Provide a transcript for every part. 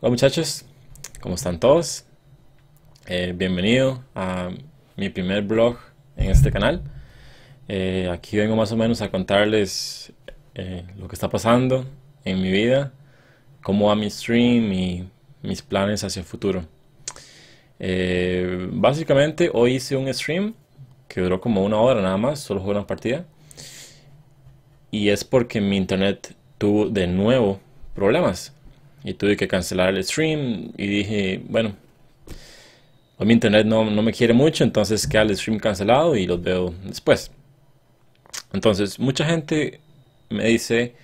Hola muchachos, ¿cómo están todos? Eh, bienvenido a mi primer blog en este canal. Eh, aquí vengo más o menos a contarles eh, lo que está pasando en mi vida, cómo va mi stream y mis planes hacia el futuro. básicamente hoy hice un stream que duró como una hora nada más, solo jugué una partida. Y es porque mi internet tuvo de nuevo problemas y tuve que cancelar el stream y dije, bueno, mi internet no, me quiere mucho, entonces queda el stream cancelado y los veo después. Entonces, mucha gente me dice,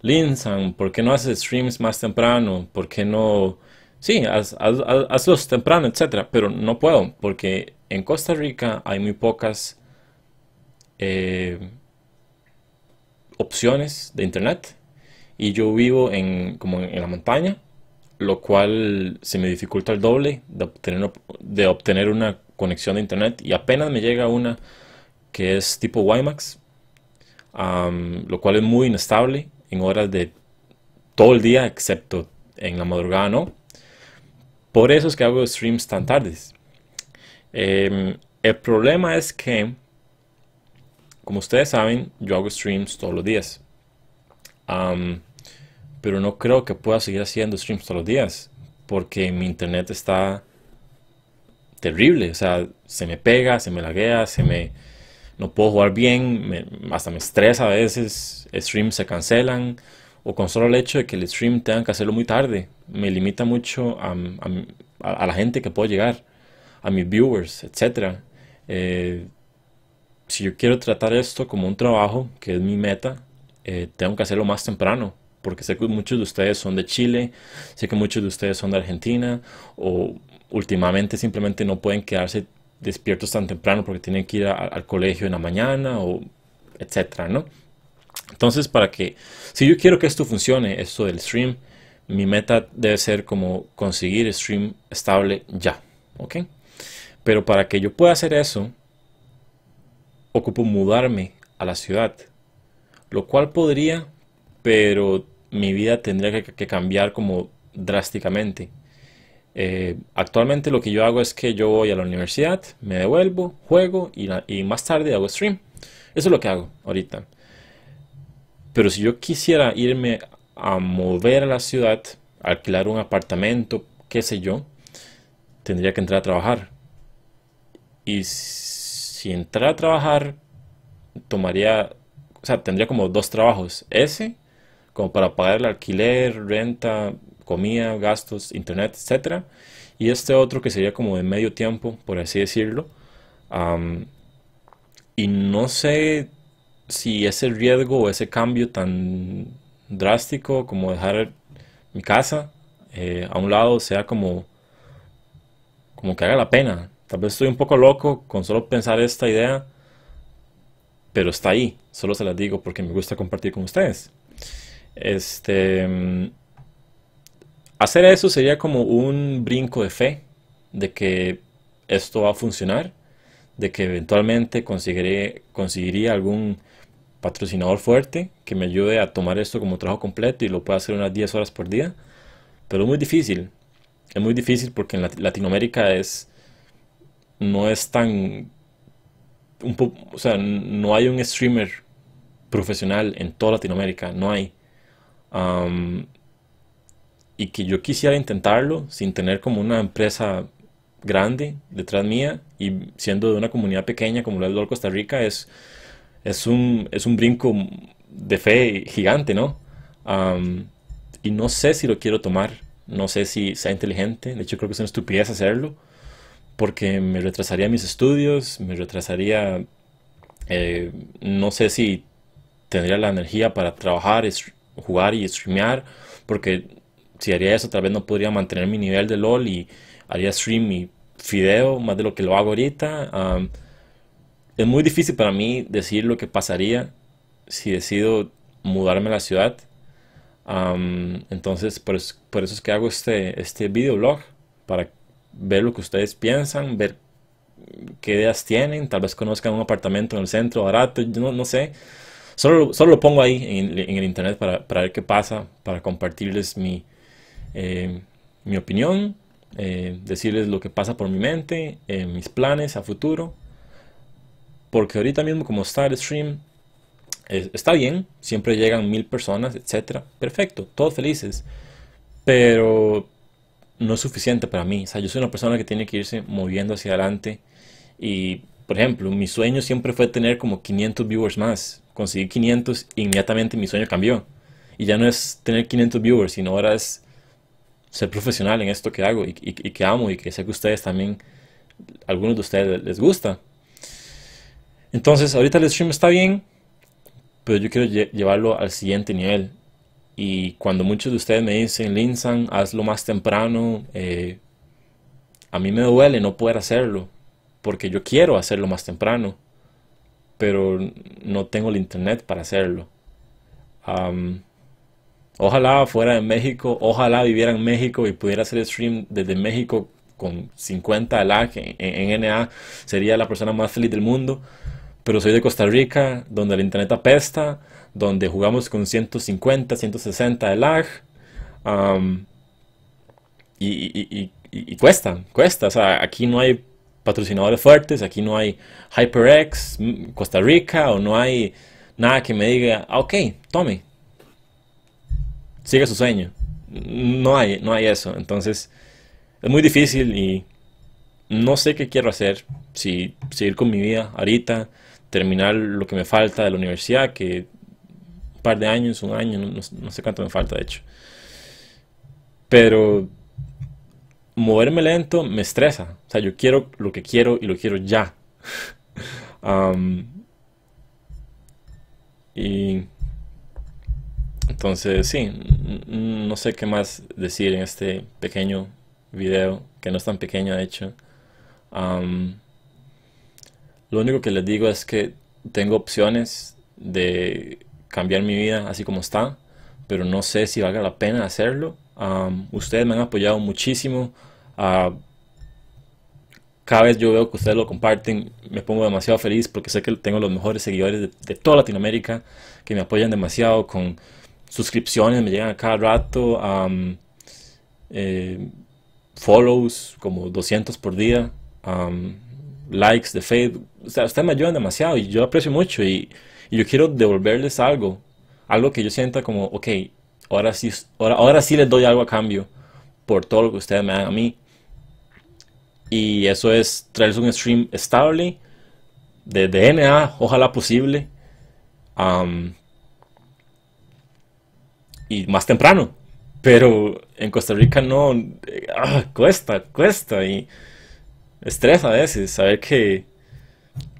Linsan, ¿por qué no haces streams más temprano? ¿Por qué no...? Sí, hazlos temprano, etcétera, pero no puedo porque en Costa Rica hay muy pocas eh, opciones de internet y yo vivo en, como en, la montaña, lo cual se me dificulta el doble de obtener, de obtener una conexión de internet y apenas me llega una que es tipo WiMAX, lo cual es muy inestable en horas de todo el día, excepto en la madrugada no. Por eso es que hago streams tan tardes. Em, el problema es que, como ustedes saben, yo hago streams todos los días pero no creo que pueda seguir haciendo streams todos los días porque mi internet está terrible, o sea, se me pega, se me laguea, se me no puedo jugar bien, hasta me estresa a veces, streams se cancelan o con solo el hecho de que el stream tenga que hacerlo muy tarde, me limita mucho a, la gente que puedo llegar, a mis viewers, etc. Eh, si yo quiero tratar esto como un trabajo, que es mi meta, eh, tengo que hacerlo más temprano porque sé que muchos de ustedes son de Chile, sé que muchos de ustedes son de Argentina, o últimamente simplemente no pueden quedarse despiertos tan temprano porque tienen que ir al colegio en la mañana, o etcétera, ¿no? Entonces, para que, si yo quiero que esto funcione, esto del stream, mi meta debe ser como conseguir stream estable ya, ¿ok? Pero para que yo pueda hacer eso, ocupo mudarme a la ciudad, lo cual podría, pero mi vida tendría que, cambiar como drásticamente. Eh, actualmente lo que yo hago es que yo voy a la universidad, me devuelvo, juego y, más tarde hago stream. Eso es lo que hago ahorita. Pero si yo quisiera irme a mover a la ciudad, alquilar un apartamento, qué sé yo, tendría que entrar a trabajar. Y si entrar a trabajar, tomaría, o sea, tendría como dos trabajos. Ese como para pagar el alquiler, renta, comida, gastos, internet, etc. Y este otro que sería como de medio tiempo, por así decirlo. y no sé si ese riesgo o ese cambio tan drástico como dejar mi casa eh, a un lado sea como, como que haga la pena. Tal vez estoy un poco loco con solo pensar esta idea, pero está ahí. Solo se las digo porque me gusta compartir con ustedes. Este, hacer eso sería como un brinco de fe de que esto va a funcionar, de que eventualmente conseguiré, conseguiría algún patrocinador fuerte que me ayude a tomar esto como trabajo completo y lo pueda hacer unas 10 horas por día. Pero es muy difícil, es muy difícil porque en Latinoamérica es no es tan o sea, no hay un streamer profesional en toda Latinoamérica, no hay y que yo quisiera intentarlo sin tener como una empresa grande detrás mía y siendo de una comunidad pequeña como la de Costa Rica es, es, un, es un brinco de fe gigante, ¿no? y no sé si lo quiero tomar, no sé si sea inteligente, de hecho creo que es una estupidez hacerlo, porque me retrasaría mis estudios, me retrasaría, eh, no sé si tendría la energía para trabajar, jugar y streamear, porque si haría eso tal vez no podría mantener mi nivel de LOL y haría stream y fideo más de lo que lo hago ahorita. es muy difícil para mí decir lo que pasaría si decido mudarme a la ciudad. entonces, por, eso es que hago este, este videoblog, para ver lo que ustedes piensan, ver qué ideas tienen, tal vez conozcan un apartamento en el centro barato, yo no, no sé. Solo, solo lo pongo ahí en, el internet para, para, ver qué pasa, para compartirles mi, eh, mi opinión, eh, decirles lo que pasa por mi mente, eh, mis planes a futuro. Porque ahorita mismo como está stream, está bien, siempre llegan mil personas, etcétera, perfecto, todos felices, pero no es suficiente para mí. O sea, yo soy una persona que tiene que irse moviendo hacia adelante y, por ejemplo, mi sueño siempre fue tener como 500 viewers más conseguí 500 inmediatamente mi sueño cambió. Y ya no es tener 500 viewers, sino ahora es ser profesional en esto que hago y, que amo y que sé que ustedes también, algunos de ustedes les gusta. Entonces, ahorita el stream está bien, pero yo quiero llevarlo al siguiente nivel. Y cuando muchos de ustedes me dicen, Linsan, hazlo más temprano, eh, a mí me duele no poder hacerlo, porque yo quiero hacerlo más temprano pero no tengo el internet para hacerlo. ojalá fuera en México, ojalá viviera en México y pudiera hacer stream desde México con 50 lag en, NA, sería la persona más feliz del mundo. Pero soy de Costa Rica, donde el internet apesta, donde jugamos con 150, 160 de lag. y, y, y, y, cuesta, cuesta. O sea, aquí no hay patrocinadores fuertes, aquí no hay HyperX mm, Costa Rica o no hay nada que me diga, ah, ok, tome, sigue su sueño. No hay, no hay eso, entonces es muy difícil y no sé qué quiero hacer, si seguir con mi vida ahorita, terminar lo que me falta de la universidad, que un par de años, un año, no, no sé cuánto me falta de hecho. Pero moverme lento me estresa. O sea, yo quiero lo que quiero y lo quiero ya. y entonces, sí, no sé qué más decir en este pequeño video, que no es tan pequeño de hecho. lo único que les digo es que tengo opciones de cambiar mi vida así como está, pero no sé si valga la pena hacerlo ustedes me han apoyado muchísimo. Ah, cada vez yo veo que ustedes lo comparten, me pongo demasiado feliz porque sé que tengo los mejores seguidores de, toda Latinoamérica que me apoyan demasiado con suscripciones, me llegan a cada rato, eh, follows como 200 por día, likes de Facebook. O sea, ustedes me ayudan demasiado y yo aprecio mucho y, y yo quiero devolverles algo, algo que yo sienta como, ok, Ahora sí, ahora, ahora sí les doy algo a cambio por todo lo que ustedes me dan a mí. Y eso es traer un stream estable de DNA, ojalá posible. y más temprano. Pero en Costa Rica no. Eh, ah, cuesta, cuesta. Y estresa a veces saber que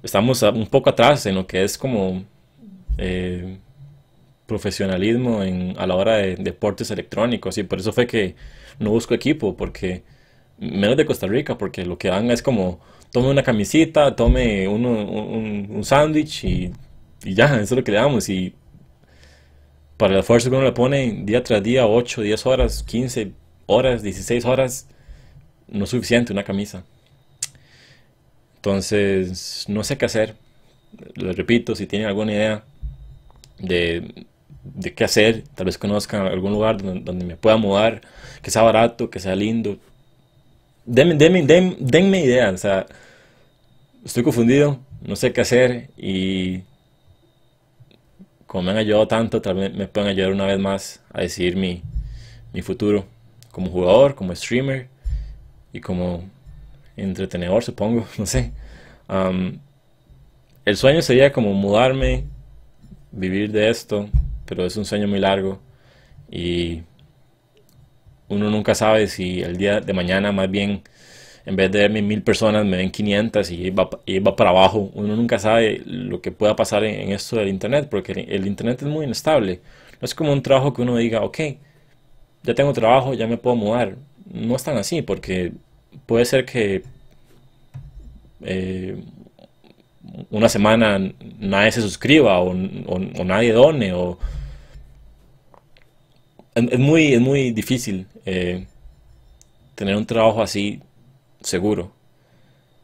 estamos un poco atrás en lo que es como eh, profesionalismo a la hora de deportes electrónicos y por eso fue que no busco equipo, porque menos de Costa Rica, porque lo que dan es como tome una camisita, tome uno, un, sándwich y, ya, eso es lo que le damos. Y para el esfuerzo que uno le pone día tras día, 8, 10 horas, 15 horas, 16 horas, no es suficiente una camisa. Entonces, no sé qué hacer. Les repito, si tienen alguna idea de de qué hacer, tal vez conozcan algún lugar donde, me pueda mudar, que sea barato, que sea lindo. Denme, ideas, estoy confundido, no sé qué hacer y como me han ayudado tanto, tal vez me puedan ayudar una vez más a decidir mi, mi futuro como jugador, como streamer y como entretenedor, supongo, no sé. el sueño sería como mudarme, vivir de esto, pero es un sueño muy largo y uno nunca sabe si el día de mañana más bien en vez de verme mil personas me ven 500 y va, va para abajo. Uno nunca sabe lo que pueda pasar en, esto del Internet porque el, Internet es muy inestable. No es como un trabajo que uno diga, ok, ya tengo trabajo, ya me puedo mudar. No es tan así porque puede ser que eh, una semana nadie se suscriba o, nadie done o es, muy es muy difícil eh, tener un trabajo así seguro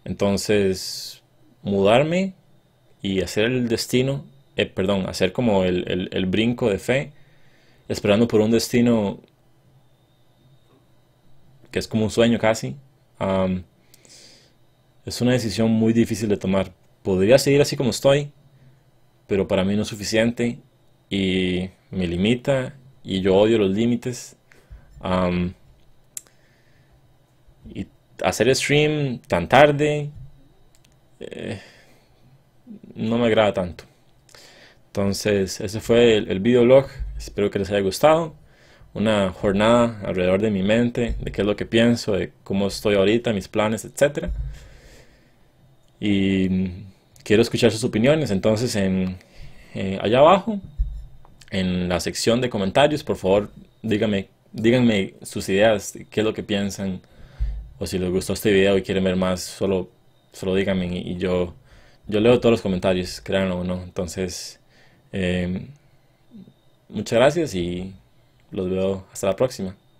entonces mudarme y hacer el destino eh, perdón hacer como el, brinco de fe esperando por un destino que es como un sueño casi es una decisión muy difícil de tomar podría seguir así como estoy, pero para mí no es suficiente y me limita y yo odio los límites. y hacer stream tan tarde eh, no me agrada tanto. Entonces, ese fue el, video log. Espero que les haya gustado. Una jornada alrededor de mi mente, de qué es lo que pienso, de cómo estoy ahorita, mis planes, etc. Y Quiero escuchar sus opiniones, entonces en, eh, allá abajo, en la sección de comentarios, por favor, díganme, díganme sus ideas, qué es lo que piensan, o si les gustó este video y quieren ver más, solo, solo díganme y, yo, yo leo todos los comentarios, créanlo o no. Entonces, eh, muchas gracias y los veo hasta la próxima.